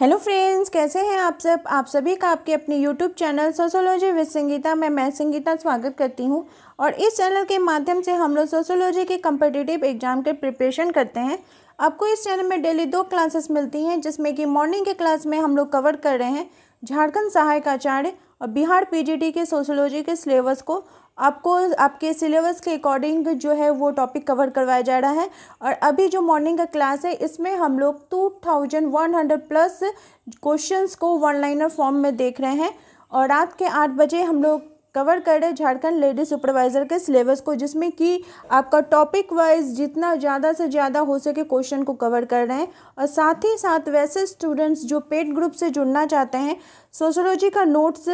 hello friends कैसे हैं आप सब आप सभी का आपके अपने YouTube channel sociology with Sangeeta में मैं संगीता स्वागत करती हूं और इस चैनल के माध्यम से हम लोग सोशोलॉजी के कम्पिटिटिव एग्जाम के प्रिपरेशन करते हैं आपको इस चैनल में डेली दो क्लासेस मिलती हैं जिसमें कि मॉर्निंग के क्लास में हम लोग कवर कर रहे हैं झारखंड सहायक आचार्य और बिहार पीजीटी के सोशोलॉजी के सिलेबस को आपको आपके सिलेबस के अकॉर्डिंग जो है वो टॉपिक कवर करवाया जा रहा है और अभी जो मॉर्निंग का क्लास है इसमें हम लोग two thousand one hundred plus questions को वन लाइनर फॉर्म में देख रहे हैं और रात के आठ बजे हम लोग कवर कर रहे झारखंड लेडी सुपरवाइज़र के सिलेबस को जिसमें कि आपका टॉपिक वाइज जितना ज़्यादा से ज़्यादा हो सके क्वेश्चन को कवर कर रहे हैं और साथ ही साथ वैसे स्टूडेंट्स जो पेड ग्रुप से जुड़ना चाहते हैं सोशोलॉजी का नोट्स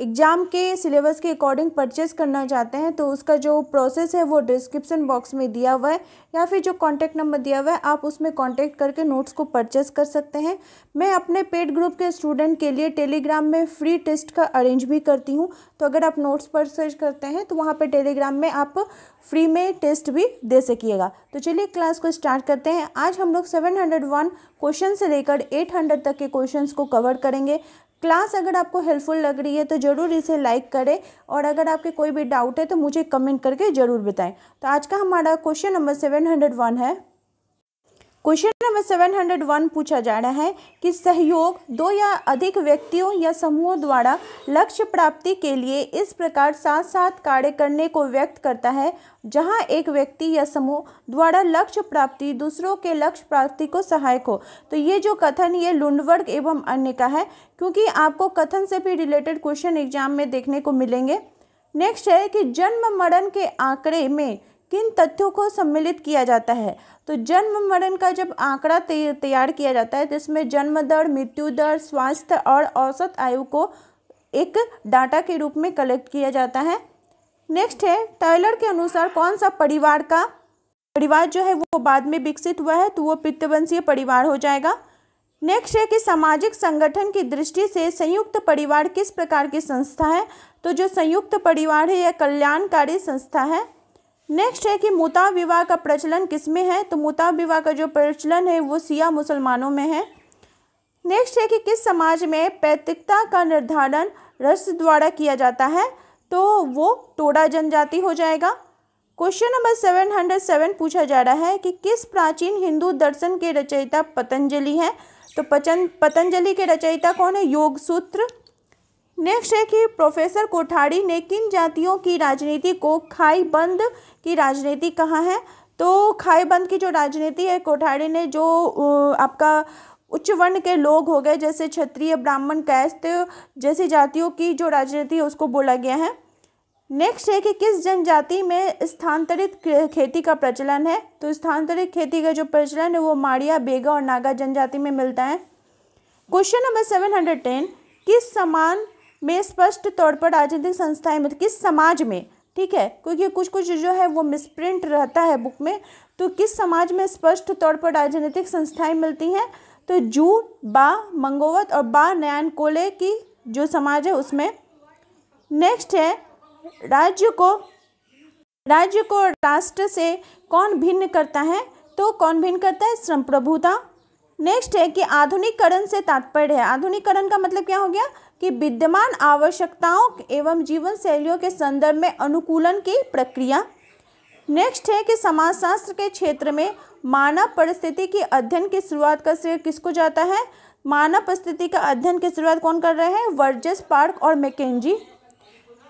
एग्ज़ाम के सिलेबस के अकॉर्डिंग परचेस करना चाहते हैं तो उसका जो प्रोसेस है वो डिस्क्रिप्शन बॉक्स में दिया हुआ है या फिर जो कॉन्टैक्ट नंबर दिया हुआ है आप उसमें कॉन्टैक्ट करके नोट्स को परचेस कर सकते हैं मैं अपने पेड ग्रुप के स्टूडेंट के लिए टेलीग्राम में फ्री टेस्ट का अरेंज भी करती हूँ तो अगर आप नोट्स परचेज करते हैं तो वहाँ पर टेलीग्राम में आप फ्री में टेस्ट भी दे सकिएगा तो चलिए क्लास को स्टार्ट करते हैं आज हम लोग सेवन क्वेश्चन से लेकर एट तक के क्वेश्चन को कवर करेंगे क्लास अगर आपको हेल्पफुल लग रही है तो ज़रूर इसे लाइक करें और अगर आपके कोई भी डाउट है तो मुझे कमेंट करके ज़रूर बताएं तो आज का हमारा question number seven hundred one है क्वेश्चन नंबर 701 पूछा जा रहा है कि सहयोग दो या अधिक व्यक्तियों या समूहों द्वारा लक्ष्य प्राप्ति के लिए इस प्रकार साथ साथ कार्य करने को व्यक्त करता है जहां एक व्यक्ति या समूह द्वारा लक्ष्य प्राप्ति दूसरों के लक्ष्य प्राप्ति को सहायक हो तो ये जो कथन ये लुंडवर्ग एवं अन्य का है क्योंकि आपको कथन से भी रिलेटेड क्वेश्चन एग्जाम में देखने को मिलेंगे नेक्स्ट है कि जन्म मरण के आंकड़े में किन तथ्यों को सम्मिलित किया जाता है तो जन्म मरण का जब आंकड़ा तैयार किया जाता है तो इसमें जन्म दर मृत्यु दर स्वास्थ्य और औसत आयु को एक डाटा के रूप में कलेक्ट किया जाता है नेक्स्ट है टाइलर के अनुसार कौन सा परिवार का परिवार जो है वो बाद में विकसित हुआ है तो वो पितृवंशीय परिवार हो जाएगा नेक्स्ट है कि सामाजिक संगठन की दृष्टि से संयुक्त परिवार किस प्रकार की संस्था है तो जो संयुक्त परिवार है यह कल्याणकारी संस्था है नेक्स्ट है कि मुता विवाह का प्रचलन किस में है तो मुता विवाह का जो प्रचलन है वो सिया मुसलमानों में है नेक्स्ट है कि किस समाज में पैतृकता का निर्धारण रस द्वारा किया जाता है तो वो टोडा जनजाति हो जाएगा question number seven hundred seven पूछा जा रहा है कि किस प्राचीन हिंदू दर्शन के रचयिता पतंजलि हैं तो पचन पतंजलि के रचयिता कौन है योग सूत्र नेक्स्ट है कि प्रोफेसर कोठारी ने किन जातियों की राजनीति को खाई बंद की राजनीति कहा है तो खाई बंद की जो राजनीति है कोठारी ने जो आपका उच्च वर्ण के लोग हो गए जैसे क्षत्रिय ब्राह्मण कैस्त जैसी जातियों की जो राजनीति है उसको बोला गया है नेक्स्ट है कि किस जनजाति में स्थानांतरित खेती का प्रचलन है तो स्थानांतरित खेती का जो प्रचलन है वो माड़िया बेगा और नागा जनजाति में मिलता है question number seven hundred ten किस समान में स्पष्ट तौर पर राजनीतिक संस्थाएं मतलब किस समाज में ठीक है क्योंकि कुछ कुछ जो है वो मिसप्रिंट रहता है बुक में तो किस समाज में स्पष्ट तौर पर राजनीतिक संस्थाएं मिलती हैं तो जू बा मंगोवत और बा नयान कोले की जो समाज है उसमें नेक्स्ट है राज्य को राज्य को राष्ट्र से कौन भिन्न करता है तो कौन भिन्न करता है संप्रभुता नेक्स्ट है कि आधुनिकरण से तात्पर्य है आधुनिकरण का मतलब क्या हो गया कि विद्यमान आवश्यकताओं एवं जीवन शैलियों के संदर्भ में अनुकूलन की प्रक्रिया नेक्स्ट है कि समाजशास्त्र के क्षेत्र में मानव परिस्थिति की अध्ययन की शुरुआत का श्रेय किसको जाता है मानव परिस्थिति का अध्ययन की शुरुआत कौन कर रहे हैं वर्जस पार्क और मैकेजी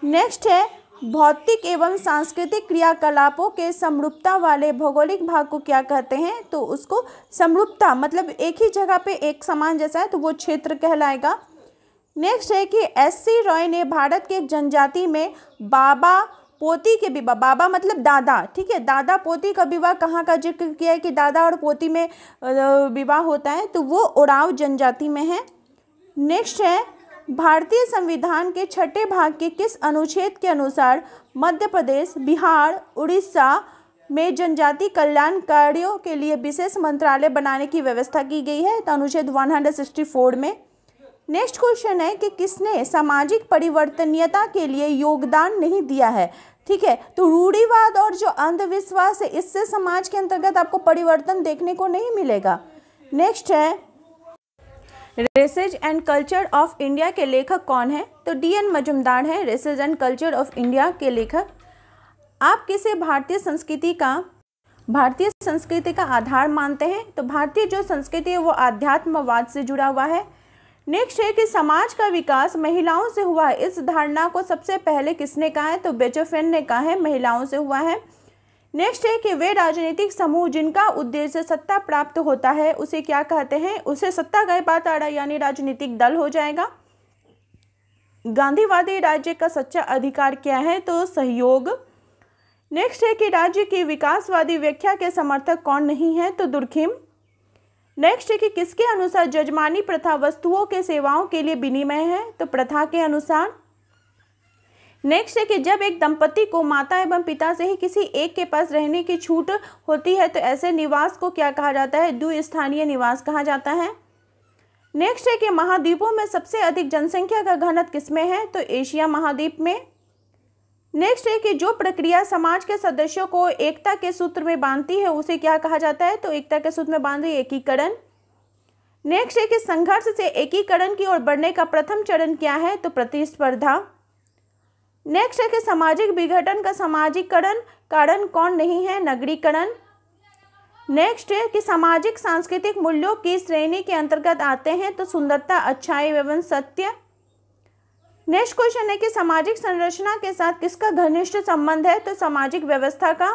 नेक्स्ट है भौतिक एवं सांस्कृतिक क्रियाकलापों के समरूपता वाले भौगोलिक भाग को क्या कहते हैं तो उसको समरूपता मतलब एक ही जगह पे एक समान जैसा है तो वो क्षेत्र कहलाएगा नेक्स्ट है कि एस सी रॉय ने भारत के एक जनजाति में बाबा पोती के विवाह बाबा मतलब दादा ठीक है दादा पोती का विवाह कहाँ का जिक्र किया है कि दादा और पोती में विवाह होता है तो वो उड़ाव जनजाति में है नेक्स्ट है भारतीय संविधान के छठे भाग के किस अनुच्छेद के अनुसार मध्य प्रदेश बिहार उड़ीसा में जनजाति कल्याण कार्यों के लिए विशेष मंत्रालय बनाने की व्यवस्था की गई है तो अनुच्छेद 164 में नेक्स्ट क्वेश्चन है कि किसने सामाजिक परिवर्तनीयता के लिए योगदान नहीं दिया है ठीक है तो रूढ़ीवाद और जो अंधविश्वास है इससे समाज के अंतर्गत आपको परिवर्तन देखने को नहीं मिलेगा नेक्स्ट है races and culture of India के लेखक कौन है तो डी एन मजुमदार हैं races and culture of India के लेखक आप किसे भारतीय संस्कृति का भारतीय संस्कृति का आधार मानते हैं तो भारतीय जो संस्कृति है वो आध्यात्मवाद से जुड़ा हुआ है नेक्स्ट है कि समाज का विकास महिलाओं से हुआ है इस धारणा को सबसे पहले किसने कहा है तो बेचोफेन ने कहा है महिलाओं से हुआ है नेक्स्ट है कि वे राजनीतिक समूह जिनका उद्देश्य सत्ता प्राप्त होता है उसे क्या कहते हैं उसे सत्ता गए आड़ा यानी राजनीतिक दल हो जाएगा गांधीवादी राज्य का सच्चा अधिकार क्या है तो सहयोग नेक्स्ट है कि राज्य की विकासवादी व्याख्या के समर्थक कौन नहीं है तो दुर्खिम नेक्स्ट है कि किसके अनुसार जजमानी प्रथा वस्तुओं के सेवाओं के लिए विनिमय है तो प्रथा के अनुसार नेक्स्ट है कि जब एक दंपति को माता एवं पिता से ही किसी एक के पास रहने की छूट होती है तो ऐसे निवास को क्या कहा जाता है द्विस्थानीय निवास कहा जाता है नेक्स्ट है कि महाद्वीपों में सबसे अधिक जनसंख्या का घनत्व किसमें है तो एशिया महाद्वीप में नेक्स्ट है कि जो प्रक्रिया समाज के सदस्यों को एकता के सूत्र में बांधती है उसे क्या कहा जाता है तो एकता के सूत्र में बांध रही एकीकरण नेक्स्ट है कि संघर्ष से एकीकरण की ओर बढ़ने का प्रथम चरण क्या है तो प्रतिस्पर्धा नेक्स्ट है कि सामाजिक विघटन का सामाजिकरण कारण कौन नहीं है नगरीकरण नेक्स्ट है कि सामाजिक सांस्कृतिक मूल्यों की श्रेणी के अंतर्गत आते हैं तो सुंदरता अच्छाई एवं सत्य नेक्स्ट क्वेश्चन है कि सामाजिक संरचना के साथ किसका घनिष्ठ संबंध है तो सामाजिक व्यवस्था का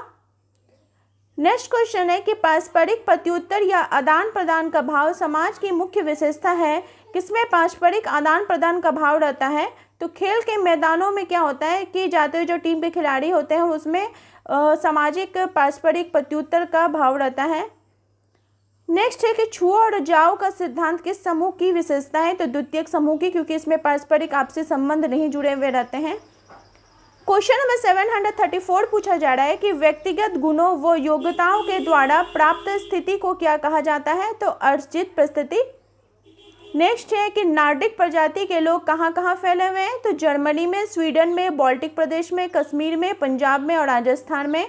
नेक्स्ट क्वेश्चन है कि पारस्परिक प्रत्युत्तर या आदान प्रदान का भाव समाज की मुख्य विशेषता है किसमें पारस्परिक आदान प्रदान का भाव रहता है तो खेल के मैदानों में क्या होता है कि जाते हुए जो टीम के खिलाड़ी होते हैं उसमें सामाजिक पारस्परिक प्रत्युत्तर का भाव रहता है नेक्स्ट है कि छुआ और जाओ का सिद्धांत किस समूह की विशेषता है तो द्वितीय समूह की क्योंकि इसमें पारस्परिक आपसी संबंध नहीं जुड़े हुए रहते हैं question number seven hundred thirty four पूछा जा रहा है कि व्यक्तिगत गुणों व योग्यताओं के द्वारा प्राप्त स्थिति को क्या कहा जाता है तो अर्जित परिस्थिति नेक्स्ट है कि नार्डिक प्रजाति के लोग कहाँ कहाँ फैले हुए हैं तो जर्मनी में स्वीडन में बॉल्टिक प्रदेश में कश्मीर में पंजाब में और राजस्थान में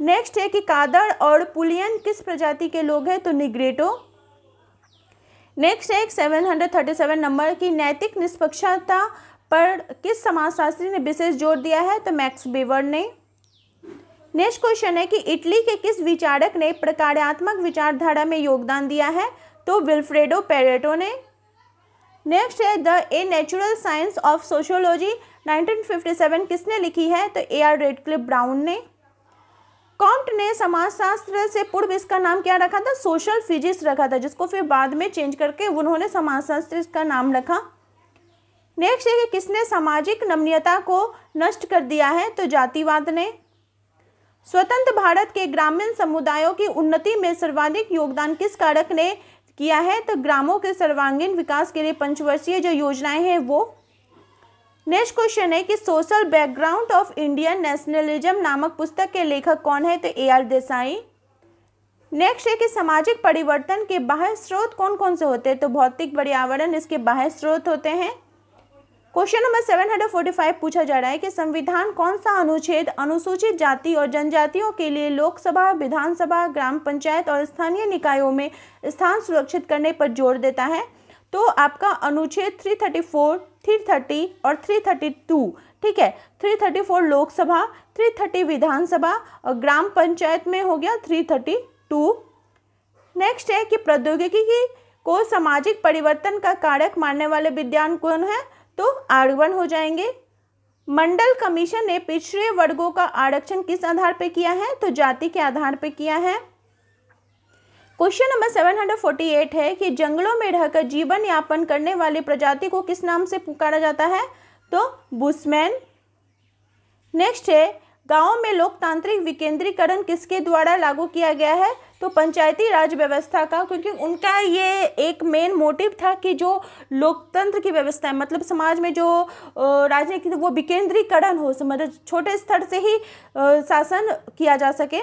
नेक्स्ट है कि कादड़ और पुलियन किस प्रजाति के लोग हैं तो निग्रेटो नेक्स्ट है एक सेवन नंबर की नैतिक निष्पक्षता पर किस समाजशास्त्री ने विशेष जोर दिया है तो मैक्स बेवर ने नेक्स्ट क्वेश्चन है कि इटली के किस विचारक ने प्रकारात्मक विचारधारा में योगदान दिया है तो विल्फ्रेडो पेरेटो ने नेक्स्ट है the A natural science of sociology 1957 किसने लिखी है तो ए आर रेडक्लिप ब्राउन ने कॉम्प्ट ने समाजशास्त्र से पूर्व इसका नाम क्या रखा था सोशल फिजिक्स रखा था जिसको फिर बाद में चेंज करके उन्होंने समाजशास्त्र का नाम रखा नेक्स्ट है कि किसने सामाजिक नमनीयता को नष्ट कर दिया है तो जातिवाद ने स्वतंत्र भारत के ग्रामीण समुदायों की उन्नति में सर्वाधिक योगदान किस कारक ने किया है तो ग्रामों के सर्वांगीण विकास के लिए पंचवर्षीय जो योजनाएं हैं वो नेक्स्ट क्वेश्चन है कि social background of Indian nationalism नामक पुस्तक के लेखक कौन है तो ए आर देसाई नेक्स्ट है कि सामाजिक परिवर्तन के बाह्य स्रोत कौन कौन से होते हैं तो भौतिक पर्यावरण इसके बाह्य स्रोत होते हैं question number seven hundred forty five पूछा जा रहा है कि संविधान कौन सा अनुच्छेद अनुसूचित जाति और जनजातियों के लिए लोकसभा विधानसभा ग्राम पंचायत और स्थानीय निकायों में स्थान सुरक्षित करने पर जोर देता है तो आपका अनुच्छेद थ्री थर्टी फोर 330 और 332 ठीक है 334 लोकसभा 330 विधानसभा और ग्राम पंचायत में हो गया 332 नेक्स्ट है कि प्रौद्योगिकी को सामाजिक परिवर्तन का कारक मानने वाले विद्वान कौन है तो आर्गवन हो जाएंगे मंडल कमीशन ने पिछड़े वर्गों का आरक्षण किस आधार पर किया है तो जाति के आधार पर किया है क्वेश्चन नंबर 748 है कि जंगलों में रहकर जीवन यापन करने वाले प्रजाति को किस नाम से पुकारा जाता है तो बुसमैन नेक्स्ट है गाँव में लोकतांत्रिक विकेंद्रीकरण किसके द्वारा लागू किया गया है तो पंचायती राज व्यवस्था का क्योंकि उनका ये एक मेन मोटिव था कि जो लोकतंत्र की व्यवस्था है मतलब समाज में जो राजनीति वो विकेंद्रीकरण हो मतलब छोटे स्तर से ही शासन किया जा सके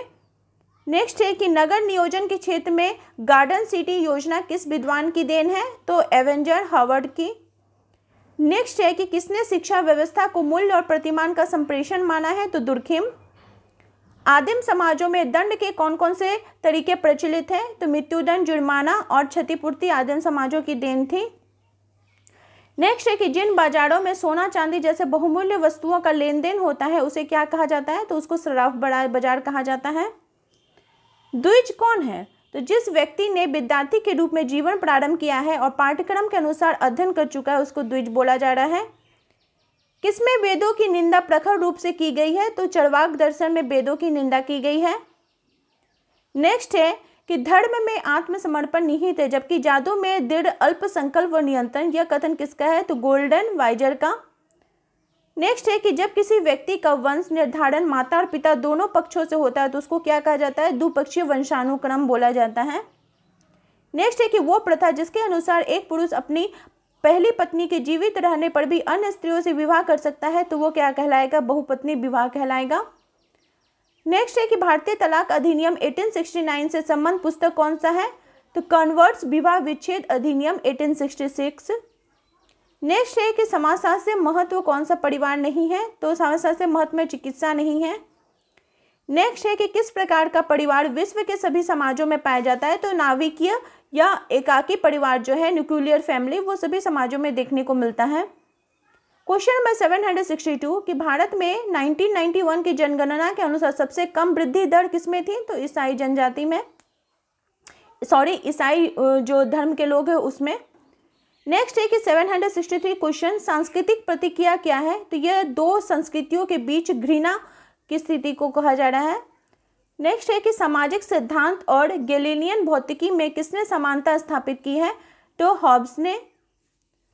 नेक्स्ट है कि नगर नियोजन के क्षेत्र में गार्डन सिटी योजना किस विद्वान की देन है तो एवेंजर हावर्ड की नेक्स्ट है कि किसने शिक्षा व्यवस्था को मूल्य और प्रतिमान का संप्रेषण माना है तो दुर्खिम आदिम समाजों में दंड के कौन कौन से तरीके प्रचलित हैं तो मृत्युदंड जुर्माना और क्षतिपूर्ति आदिम समाजों की देन थी नेक्स्ट है कि जिन बाजारों में सोना चांदी जैसे बहुमूल्य वस्तुओं का लेन देन होता है उसे क्या कहा जाता है तो उसको शराफ बाजार कहा जाता है द्विज कौन है तो जिस व्यक्ति ने विद्यार्थी के रूप में जीवन प्रारंभ किया है और पाठ्यक्रम के अनुसार अध्ययन कर चुका है उसको द्विज बोला जा रहा है किसमें वेदों की निंदा प्रखर रूप से की गई है तो चरवाक दर्शन में वेदों की निंदा की गई है नेक्स्ट है कि धर्म में आत्मसमर्पण निहित है जबकि जादू में दृढ़ अल्प संकल्प व नियंत्रण यह कथन किसका है तो गोल्डन वाइजर का नेक्स्ट है कि जब किसी व्यक्ति का वंश निर्धारण माता और पिता दोनों पक्षों से होता है तो उसको क्या कहा जाता है द्विपक्षीय वंशानुक्रम बोला जाता है नेक्स्ट है कि वो प्रथा जिसके अनुसार एक पुरुष अपनी पहली पत्नी के जीवित रहने पर भी अन्य स्त्रियों से विवाह कर सकता है तो वो क्या कहलाएगा बहुपत्नी विवाह कहलाएगा नेक्स्ट है कि भारतीय तलाक अधिनियम 1869 से संबंध पुस्तक कौन सा है तो कन्वर्ट्स विवाह विच्छेद अधिनियम 1866 नेक्स्ट है कि समाजशास्त्र से महत्व कौन सा परिवार नहीं है तो समाजशास्त्र से महत्व में चिकित्सा नहीं है नेक्स्ट है कि किस प्रकार का परिवार विश्व के सभी समाजों में पाया जाता है तो नाविकीय या एकाकी परिवार जो है न्यूक्लियर फैमिली वो सभी समाजों में देखने को मिलता है क्वेश्चन नंबर टू कि भारत में 1991 की जनगणना के अनुसार सबसे कम वृद्धि दर किसमें थी तो ईसाई जनजाति में सॉरी ईसाई जो धर्म के लोग हैं उसमें नेक्स्ट है कि 763 क्वेश्चन सांस्कृतिक प्रतिक्रिया क्या है तो यह दो संस्कृतियों के बीच घृणा की स्थिति को कहा जा रहा है नेक्स्ट है कि सामाजिक सिद्धांत और गेलिनियन भौतिकी में किसने समानता स्थापित की है तो हॉब्स ने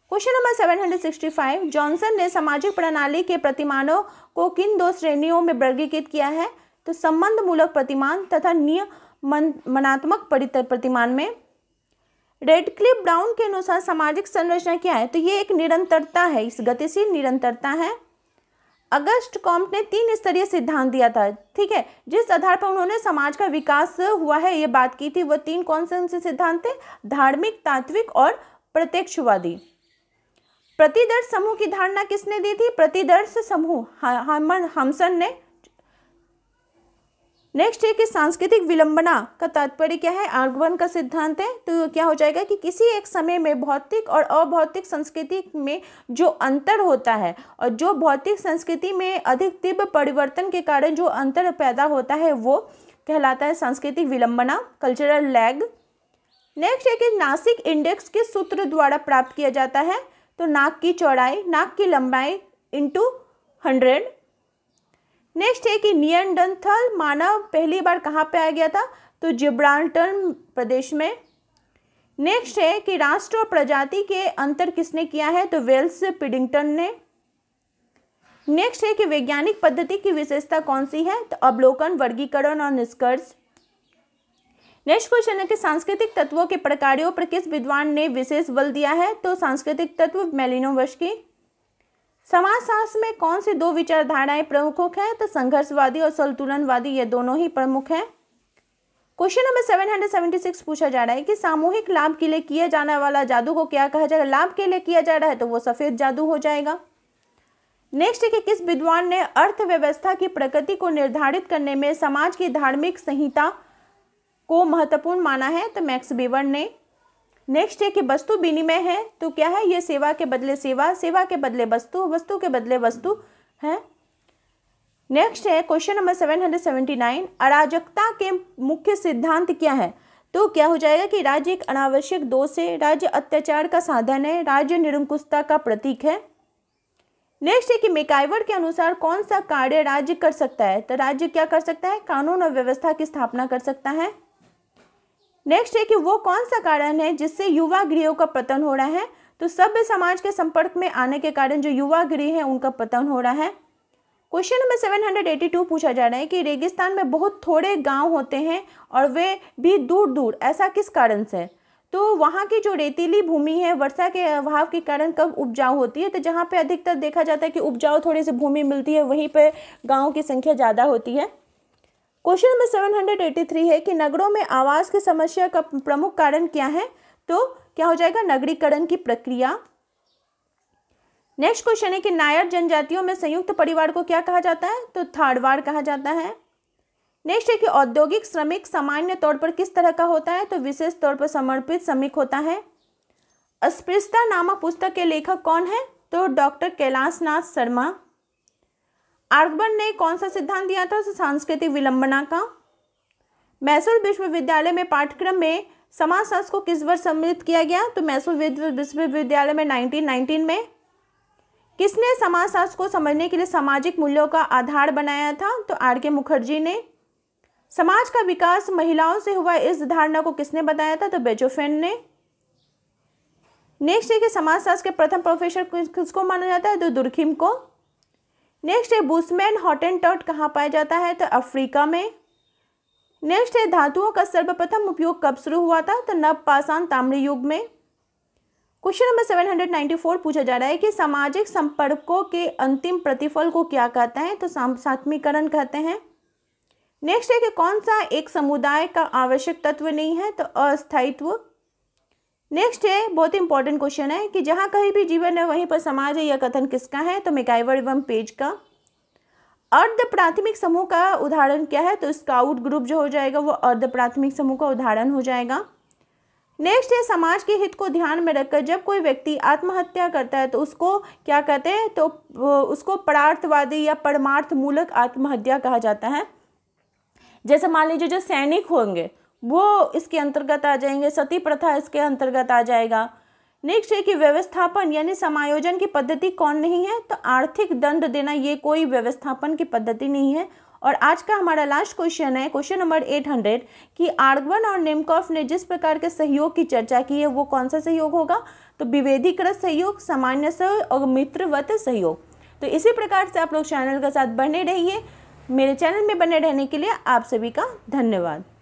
क्वेश्चन नंबर 765 जॉनसन ने सामाजिक प्रणाली के प्रतिमानों को किन दो श्रेणियों में वर्गीकृत किया है तो संबंध मूलक प्रतिमान तथा नियमनात्मक प्रतिमान में रेडक्लिप ब्राउन के अनुसार सामाजिक संरचना क्या है तो ये एक निरंतरता है इस गतिशील निरंतरता है अगस्त कॉम्प ने तीन स्तरीय सिद्धांत दिया था ठीक है जिस आधार पर उन्होंने समाज का विकास हुआ है ये बात की थी वो तीन कौन से से सिद्धांत थे धार्मिक तात्विक और प्रत्यक्षवादी प्रतिदर्श समूह की धारणा किसने दी थी प्रतिदर्श समूह हमन हमसन ने नेक्स्ट है कि सांस्कृतिक विलंबना का तात्पर्य क्या है आगमन का सिद्धांत है तो क्या हो जाएगा कि किसी एक समय में भौतिक और अभौतिक संस्कृति में जो अंतर होता है और जो भौतिक संस्कृति में अधिक तीव्र परिवर्तन के कारण जो अंतर पैदा होता है वो कहलाता है सांस्कृतिक विलंबना कल्चरल लैग नेक्स्ट है कि नासिक इंडेक्स के सूत्र द्वारा प्राप्त किया जाता है तो नाक की चौड़ाई नाक की लंबाई इंटू हंड्रेड नेक्स्ट है कि नियनडंथल मानव पहली बार कहाँ पे आ गया था तो जिब्राल्टन प्रदेश में नेक्स्ट है कि राष्ट्र और प्रजाति के अंतर किसने किया है तो वेल्स पिडिंगटन ने नेक्स्ट है कि वैज्ञानिक पद्धति की विशेषता कौन सी है तो अवलोकन वर्गीकरण और निष्कर्ष नेक्स्ट क्वेश्चन है कि सांस्कृतिक तत्वों के प्रकारों पर किस विद्वान ने विशेष बल दिया है तो सांस्कृतिक तत्व मेलिनोवश की समाजशास्त्र में कौन सी दो विचारधाराएं प्रमुख हैं तो संघर्षवादी और संतुलनवादी ये दोनों ही प्रमुख हैं क्वेश्चन नंबर 776 पूछा जा रहा है कि सामूहिक लाभ के लिए किया जाने वाला जादू को क्या कहा जाएगा लाभ के लिए किया जा रहा है तो वो सफ़ेद जादू हो जाएगा नेक्स्ट है कि किस विद्वान ने अर्थव्यवस्था की प्रगति को निर्धारित करने में समाज की धार्मिक संहिता को महत्वपूर्ण माना है तो मैक्स बेवर ने नेक्स्ट है कि वस्तु विनिमय है तो क्या है ये सेवा के बदले सेवा सेवा के बदले वस्तु वस्तु के बदले वस्तु है नेक्स्ट है question number seven hundred seventy nine अराजकता के मुख्य सिद्धांत क्या है तो क्या हो जाएगा कि राज्य एक अनावश्यक दोष है राज्य अत्याचार का साधन है राज्य निरंकुशता का प्रतीक है नेक्स्ट है कि मेकाइवर के अनुसार कौन सा कार्य राज्य कर सकता है तो राज्य क्या कर सकता है कानून और व्यवस्था की स्थापना कर सकता है नेक्स्ट है कि वो कौन सा कारण है जिससे युवा गृहों का पतन हो रहा है तो सभ्य समाज के संपर्क में आने के कारण जो युवा गृह हैं उनका पतन हो रहा है क्वेश्चन नंबर 782 पूछा जा रहा है कि रेगिस्तान में बहुत थोड़े गांव होते हैं और वे भी दूर दूर ऐसा किस कारण से तो वहाँ की जो रेतीली भूमि है वर्षा के अभाव के कारण कब उपजाऊ होती है तो जहाँ पर अधिकतर देखा जाता है कि उपजाऊ थोड़ी सी भूमि मिलती है वहीं पर गाँव की संख्या ज़्यादा होती है क्वेश्चन नंबर 783 है कि नगरों में आवास की समस्या का प्रमुख कारण क्या है तो क्या हो जाएगा नगरीकरण की प्रक्रिया नेक्स्ट क्वेश्चन है कि नायर जनजातियों में संयुक्त परिवार को क्या कहा जाता है तो थाड़वाड़ कहा जाता है नेक्स्ट है कि औद्योगिक श्रमिक सामान्य तौर पर किस तरह का होता है तो विशेष तौर पर समर्पित श्रमिक होता है अस्पृश्यता नामक पुस्तक के लेखक कौन है तो डॉक्टर कैलाश नाथ शर्मा आर्गबन ने कौन सा सिद्धांत दिया था सांस्कृतिक विलंबना का मैसूर विश्वविद्यालय में पाठ्यक्रम में समाजशास्त्र को किस वर्ष सम्मिलित किया गया तो मैसूर विश्वविद्यालय में 1919 में किसने समाजशास्त्र को समझने के लिए सामाजिक मूल्यों का आधार बनाया था तो आर के मुखर्जी ने समाज का विकास महिलाओं से हुआ इस धारणा को किसने बताया था तो बेजोफेन ने नेक्स्ट है कि समाजशास्त्र के प्रथम प्रोफेसर किसको माना जाता है तो दुर्खिम को नेक्स्ट है बुसमैन एंड टॉट कहाँ पाया जाता है तो अफ्रीका में नेक्स्ट है धातुओं का सर्वप्रथम उपयोग कब शुरू हुआ था तो नव पाषाण ताम्र युग में question number seven hundred ninety four पूछा जा रहा है कि सामाजिक संपर्कों के अंतिम प्रतिफल को क्या कहते हैं तो सात्मीकरण कहते हैं नेक्स्ट है कि कौन सा एक समुदाय का आवश्यक तत्व नहीं है तो अस्थायित्व नेक्स्ट है बहुत ही इंपॉर्टेंट क्वेश्चन है कि जहाँ कहीं भी जीवन है वहीं पर समाज है या कथन किसका है तो मेकाइवर एवं पेज का अर्ध प्राथमिक समूह का उदाहरण क्या है तो स्काउट ग्रुप जो हो जाएगा वो अर्ध प्राथमिक समूह का उदाहरण हो जाएगा नेक्स्ट है समाज के हित को ध्यान में रखकर जब कोई व्यक्ति आत्महत्या करता है तो उसको क्या कहते हैं तो उसको परार्थवादी या परमार्थ मूलक आत्महत्या कहा जाता है जैसे मान लीजिए जो सैनिक होंगे वो इसके अंतर्गत आ जाएंगे सती प्रथा इसके अंतर्गत आ जाएगा नेक्स्ट है कि व्यवस्थापन यानी समायोजन की पद्धति कौन नहीं है तो आर्थिक दंड देना ये कोई व्यवस्थापन की पद्धति नहीं है और आज का हमारा लास्ट क्वेश्चन है क्वेश्चन नंबर एट हंड्रेड कि आर्गवन और निमकॉफ ने जिस प्रकार के सहयोग की चर्चा की है वो कौन सा सहयोग होगा तो विवेदीकृत सहयोग सामान्य सहयोग और मित्रवत सहयोग तो इसी प्रकार से आप लोग चैनल के साथ बने रहिए मेरे चैनल में बने रहने के लिए आप सभी का धन्यवाद